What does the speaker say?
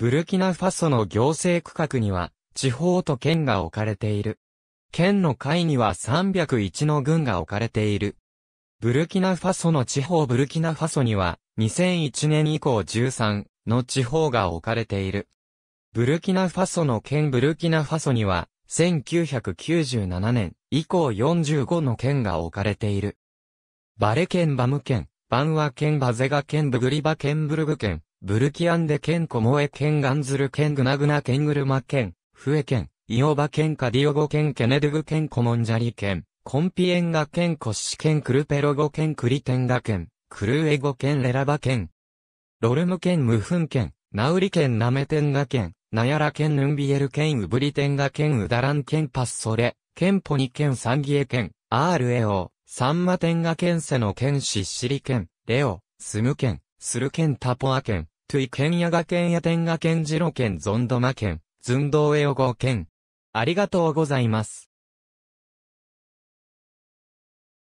ブルキナファソの行政区画には、地方と県が置かれている。県の会には301の軍が置かれている。ブルキナファソの地方ブルキナファソには、2001年以降13の地方が置かれている。ブルキナファソの県ブルキナファソには、1997年以降45の県が置かれている。バレ県バム県、バンワ県バゼガ県ブグリバ県ブルグ県、ブルキアンデンコモエケンガンズルケングナグナケングルマケン、フエケン、イオバケンカディオゴケンケネドゥグンコモンジャリケン、コンピエンガケンコッシンクルペロゴケンクリテンガケン、クルエゴケンレラバケン、ロルムケンムフンケン、ナウリケンナメテンガケン、ナヤラケンヌンビエルケンウブリテンガケンウダランケンパッソレ、ケンポニケンサンギエケン、アールエオ、サンマテンガケンセノケンシッシリケン、レオ、スムケン、する県タポア県、トゥイ県やガ県ヤテンガ県ジロ県ゾンドマ県、ズンドウエオゴ県。ありがとうございます。